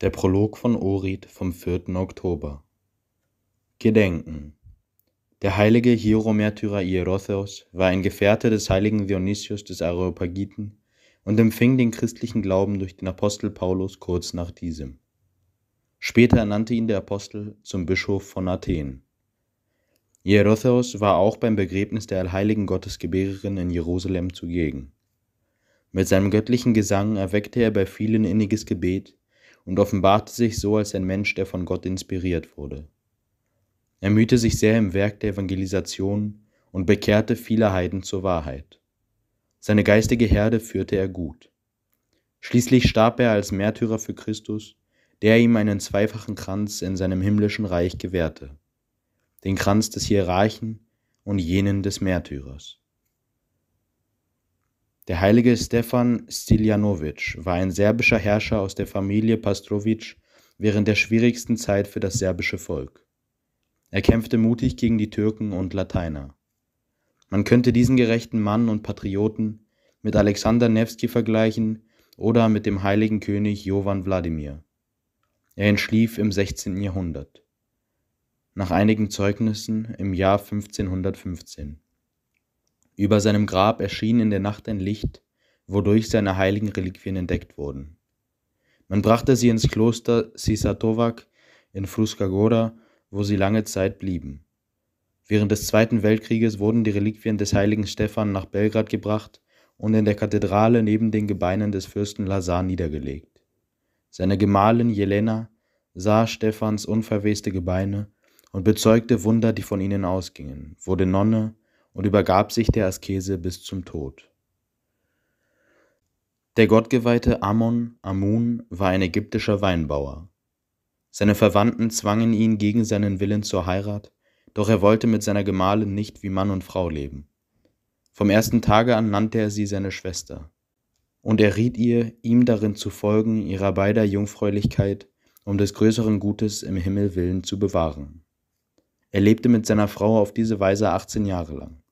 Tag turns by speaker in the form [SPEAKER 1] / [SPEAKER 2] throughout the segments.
[SPEAKER 1] Der Prolog von Orid vom 4. Oktober. Gedenken. Der heilige Hieromärtyrer Hierotheos war ein Gefährte des heiligen Dionysius des Areopagiten und empfing den christlichen Glauben durch den Apostel Paulus kurz nach diesem. Später ernannte ihn der Apostel zum Bischof von Athen. Hierotheos war auch beim Begräbnis der allheiligen Gottesgebärerin in Jerusalem zugegen. Mit seinem göttlichen Gesang erweckte er bei vielen inniges Gebet und offenbarte sich so als ein Mensch, der von Gott inspiriert wurde. Er mühte sich sehr im Werk der Evangelisation und bekehrte viele Heiden zur Wahrheit. Seine geistige Herde führte er gut. Schließlich starb er als Märtyrer für Christus, der ihm einen zweifachen Kranz in seinem himmlischen Reich gewährte, den Kranz des Hierarchen und jenen des Märtyrers. Der heilige Stefan Stiljanowitsch war ein serbischer Herrscher aus der Familie Pastrowitsch während der schwierigsten Zeit für das serbische Volk. Er kämpfte mutig gegen die Türken und Lateiner. Man könnte diesen gerechten Mann und Patrioten mit Alexander Newski vergleichen oder mit dem heiligen König Jovan Wladimir. Er entschlief im 16. Jahrhundert. Nach einigen Zeugnissen im Jahr 1515. Über seinem Grab erschien in der Nacht ein Licht, wodurch seine heiligen Reliquien entdeckt wurden. Man brachte sie ins Kloster Sisatovac in Fruskagoda, wo sie lange Zeit blieben. Während des Zweiten Weltkrieges wurden die Reliquien des heiligen Stefan nach Belgrad gebracht und in der Kathedrale neben den Gebeinen des Fürsten Lazar niedergelegt. Seine Gemahlin Jelena sah Stefans unverweste Gebeine und bezeugte Wunder, die von ihnen ausgingen, wurde Nonne und übergab sich der Askese bis zum Tod. Der gottgeweihte Amon Amun war ein ägyptischer Weinbauer. Seine Verwandten zwangen ihn gegen seinen Willen zur Heirat, doch er wollte mit seiner Gemahlin nicht wie Mann und Frau leben. Vom ersten Tage an nannte er sie seine Schwester. Und er riet ihr, ihm darin zu folgen, ihrer beider Jungfräulichkeit, um des größeren Gutes im Himmel willen zu bewahren. Er lebte mit seiner Frau auf diese Weise 18 Jahre lang.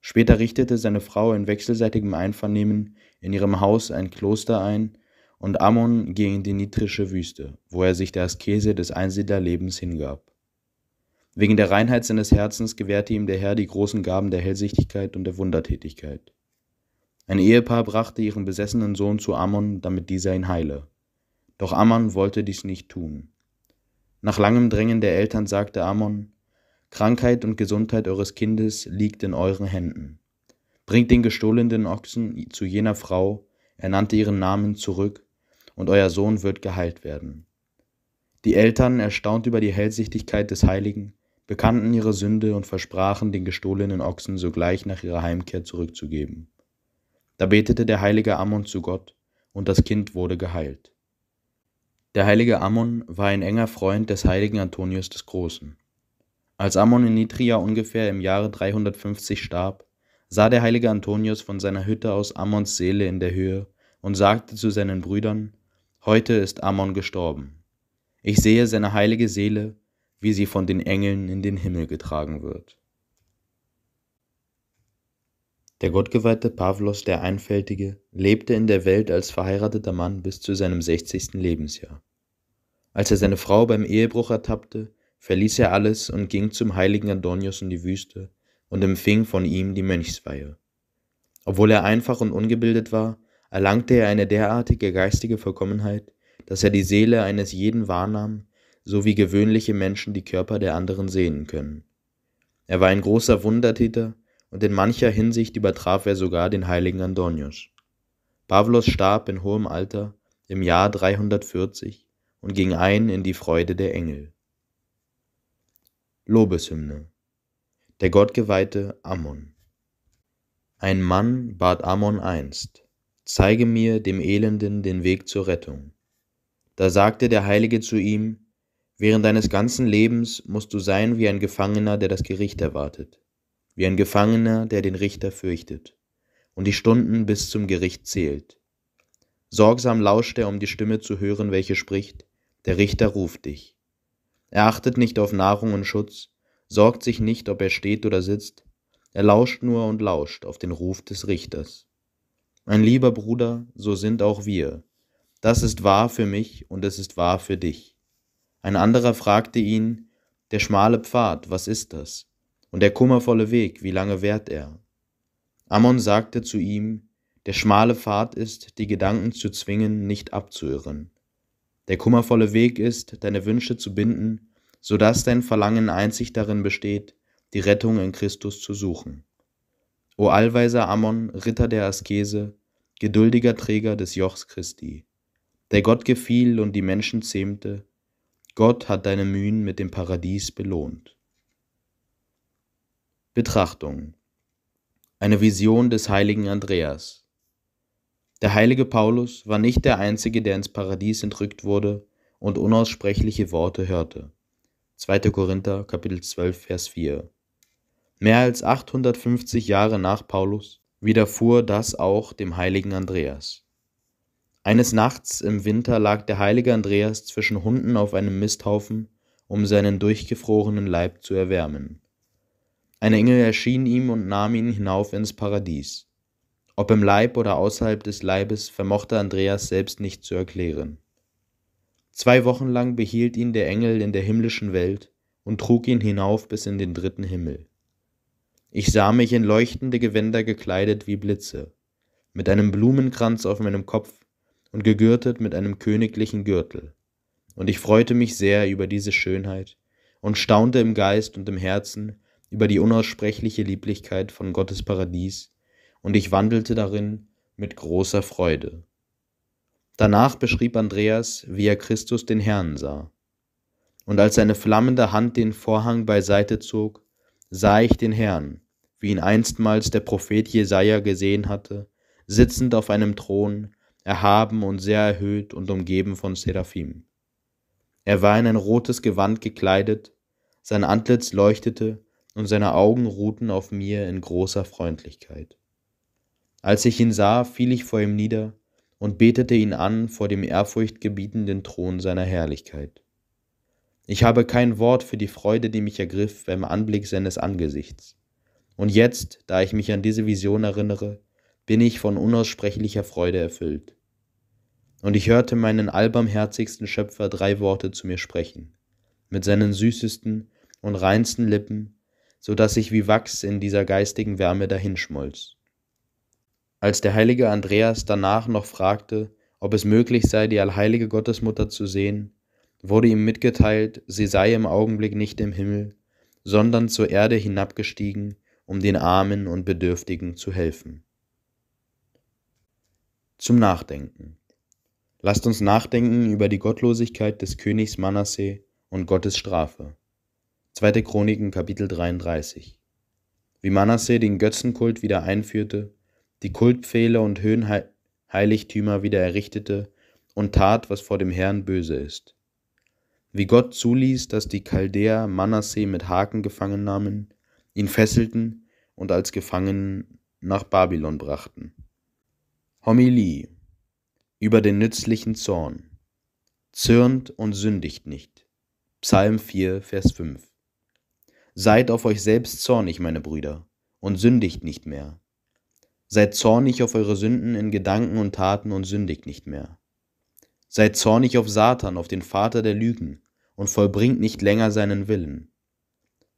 [SPEAKER 1] Später richtete seine Frau in wechselseitigem Einvernehmen in ihrem Haus ein Kloster ein und Ammon ging in die nitrische Wüste, wo er sich der Askese des Einsiedlerlebens hingab. Wegen der Reinheit seines Herzens gewährte ihm der Herr die großen Gaben der Hellsichtigkeit und der Wundertätigkeit. Ein Ehepaar brachte ihren besessenen Sohn zu Ammon, damit dieser ihn heile. Doch Ammon wollte dies nicht tun. Nach langem Drängen der Eltern sagte Ammon, Krankheit und Gesundheit eures Kindes liegt in euren Händen. Bringt den gestohlenen Ochsen zu jener Frau, er nannte ihren Namen zurück, und euer Sohn wird geheilt werden. Die Eltern, erstaunt über die Hellsichtigkeit des Heiligen, bekannten ihre Sünde und versprachen, den gestohlenen Ochsen sogleich nach ihrer Heimkehr zurückzugeben. Da betete der heilige Ammon zu Gott, und das Kind wurde geheilt. Der heilige Ammon war ein enger Freund des heiligen Antonius des Großen. Als Ammon in Nitria ungefähr im Jahre 350 starb, sah der heilige Antonius von seiner Hütte aus Ammons Seele in der Höhe und sagte zu seinen Brüdern, Heute ist Ammon gestorben. Ich sehe seine heilige Seele, wie sie von den Engeln in den Himmel getragen wird. Der gottgeweihte Pavlos der Einfältige lebte in der Welt als verheirateter Mann bis zu seinem 60. Lebensjahr. Als er seine Frau beim Ehebruch ertappte, verließ er alles und ging zum heiligen Antonius in die Wüste und empfing von ihm die Mönchsweihe. Obwohl er einfach und ungebildet war, erlangte er eine derartige geistige Vollkommenheit, dass er die Seele eines jeden wahrnahm, so wie gewöhnliche Menschen die Körper der anderen sehen können. Er war ein großer Wundertäter und in mancher Hinsicht übertraf er sogar den heiligen Andonius. Pavlos starb in hohem Alter im Jahr 340 und ging ein in die Freude der Engel. Lobeshymne. Der gottgeweihte Ammon. Ein Mann bat Ammon einst, zeige mir dem Elenden den Weg zur Rettung. Da sagte der Heilige zu ihm, während deines ganzen Lebens musst du sein wie ein Gefangener, der das Gericht erwartet, wie ein Gefangener, der den Richter fürchtet und die Stunden bis zum Gericht zählt. Sorgsam lauscht er, um die Stimme zu hören, welche spricht, der Richter ruft dich. Er achtet nicht auf Nahrung und Schutz, sorgt sich nicht, ob er steht oder sitzt, er lauscht nur und lauscht auf den Ruf des Richters. Mein lieber Bruder, so sind auch wir. Das ist wahr für mich und es ist wahr für dich. Ein anderer fragte ihn, der schmale Pfad, was ist das? Und der kummervolle Weg, wie lange währt er? Ammon sagte zu ihm, der schmale Pfad ist, die Gedanken zu zwingen, nicht abzuirren. Der kummervolle Weg ist, deine Wünsche zu binden, so dass dein Verlangen einzig darin besteht, die Rettung in Christus zu suchen. O allweiser Ammon, Ritter der Askese, geduldiger Träger des Jochs Christi, der Gott gefiel und die Menschen zähmte, Gott hat deine Mühen mit dem Paradies belohnt. Betrachtung Eine Vision des heiligen Andreas der heilige Paulus war nicht der Einzige, der ins Paradies entrückt wurde und unaussprechliche Worte hörte. 2. Korinther Kapitel 12 Vers 4 Mehr als 850 Jahre nach Paulus widerfuhr das auch dem heiligen Andreas. Eines Nachts im Winter lag der heilige Andreas zwischen Hunden auf einem Misthaufen, um seinen durchgefrorenen Leib zu erwärmen. Ein Engel erschien ihm und nahm ihn hinauf ins Paradies. Ob im Leib oder außerhalb des Leibes, vermochte Andreas selbst nicht zu erklären. Zwei Wochen lang behielt ihn der Engel in der himmlischen Welt und trug ihn hinauf bis in den dritten Himmel. Ich sah mich in leuchtende Gewänder gekleidet wie Blitze, mit einem Blumenkranz auf meinem Kopf und gegürtet mit einem königlichen Gürtel. Und ich freute mich sehr über diese Schönheit und staunte im Geist und im Herzen über die unaussprechliche Lieblichkeit von Gottes Paradies und ich wandelte darin mit großer Freude. Danach beschrieb Andreas, wie er Christus den Herrn sah. Und als seine flammende Hand den Vorhang beiseite zog, sah ich den Herrn, wie ihn einstmals der Prophet Jesaja gesehen hatte, sitzend auf einem Thron, erhaben und sehr erhöht und umgeben von Seraphim. Er war in ein rotes Gewand gekleidet, sein Antlitz leuchtete und seine Augen ruhten auf mir in großer Freundlichkeit. Als ich ihn sah, fiel ich vor ihm nieder und betete ihn an vor dem ehrfurchtgebietenden Thron seiner Herrlichkeit. Ich habe kein Wort für die Freude, die mich ergriff beim Anblick seines Angesichts. Und jetzt, da ich mich an diese Vision erinnere, bin ich von unaussprechlicher Freude erfüllt. Und ich hörte meinen allbarmherzigsten Schöpfer drei Worte zu mir sprechen, mit seinen süßesten und reinsten Lippen, so dass ich wie Wachs in dieser geistigen Wärme dahinschmolz. Als der heilige Andreas danach noch fragte, ob es möglich sei, die allheilige Gottesmutter zu sehen, wurde ihm mitgeteilt, sie sei im Augenblick nicht im Himmel, sondern zur Erde hinabgestiegen, um den Armen und Bedürftigen zu helfen. Zum Nachdenken. Lasst uns nachdenken über die Gottlosigkeit des Königs Manasseh und Gottes Strafe. 2. Chroniken Kapitel 33. Wie Manasseh den Götzenkult wieder einführte die Kultpfähle und Höhenheiligtümer wieder errichtete und tat, was vor dem Herrn böse ist. Wie Gott zuließ, dass die Chaldäer Manasseh mit Haken gefangen nahmen, ihn fesselten und als Gefangenen nach Babylon brachten. Homilie über den nützlichen Zorn. Zürnt und sündigt nicht. Psalm 4, Vers 5. Seid auf euch selbst zornig, meine Brüder, und sündigt nicht mehr. Seid zornig auf eure Sünden in Gedanken und Taten und sündigt nicht mehr. Seid zornig auf Satan, auf den Vater der Lügen, und vollbringt nicht länger seinen Willen.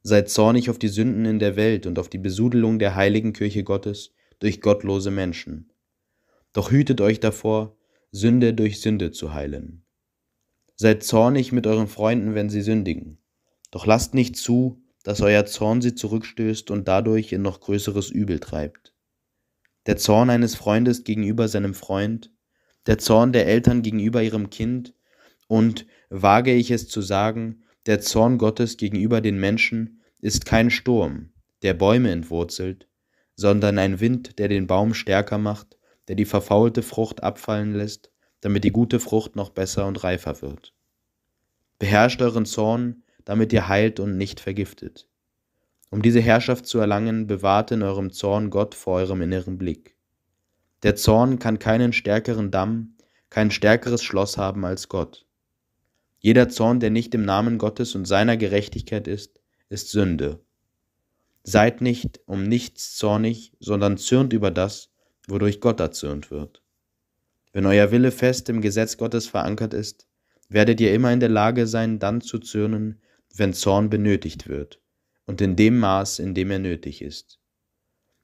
[SPEAKER 1] Seid zornig auf die Sünden in der Welt und auf die Besudelung der heiligen Kirche Gottes durch gottlose Menschen. Doch hütet euch davor, Sünde durch Sünde zu heilen. Seid zornig mit euren Freunden, wenn sie sündigen. Doch lasst nicht zu, dass euer Zorn sie zurückstößt und dadurch in noch größeres Übel treibt der Zorn eines Freundes gegenüber seinem Freund, der Zorn der Eltern gegenüber ihrem Kind und, wage ich es zu sagen, der Zorn Gottes gegenüber den Menschen ist kein Sturm, der Bäume entwurzelt, sondern ein Wind, der den Baum stärker macht, der die verfaulte Frucht abfallen lässt, damit die gute Frucht noch besser und reifer wird. Beherrscht euren Zorn, damit ihr heilt und nicht vergiftet. Um diese Herrschaft zu erlangen, bewahrt in eurem Zorn Gott vor eurem inneren Blick. Der Zorn kann keinen stärkeren Damm, kein stärkeres Schloss haben als Gott. Jeder Zorn, der nicht im Namen Gottes und seiner Gerechtigkeit ist, ist Sünde. Seid nicht um nichts zornig, sondern zürnt über das, wodurch Gott erzürnt wird. Wenn euer Wille fest im Gesetz Gottes verankert ist, werdet ihr immer in der Lage sein, dann zu zürnen, wenn Zorn benötigt wird und in dem Maß, in dem er nötig ist.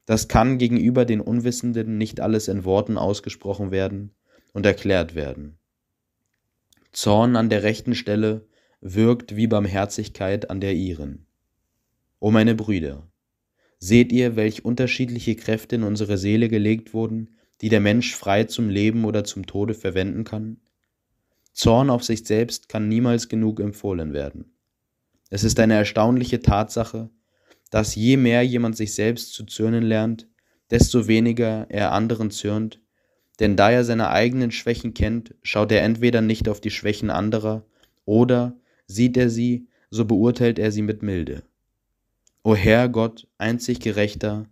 [SPEAKER 1] Das kann gegenüber den Unwissenden nicht alles in Worten ausgesprochen werden und erklärt werden. Zorn an der rechten Stelle wirkt wie Barmherzigkeit an der ihren. O meine Brüder, seht ihr, welch unterschiedliche Kräfte in unsere Seele gelegt wurden, die der Mensch frei zum Leben oder zum Tode verwenden kann? Zorn auf sich selbst kann niemals genug empfohlen werden. Es ist eine erstaunliche Tatsache, dass je mehr jemand sich selbst zu zürnen lernt, desto weniger er anderen zürnt, denn da er seine eigenen Schwächen kennt, schaut er entweder nicht auf die Schwächen anderer oder sieht er sie, so beurteilt er sie mit Milde. O Herr Gott, einzig Gerechter,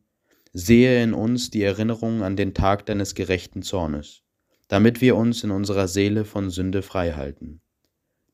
[SPEAKER 1] sehe in uns die Erinnerung an den Tag deines gerechten Zornes, damit wir uns in unserer Seele von Sünde frei halten.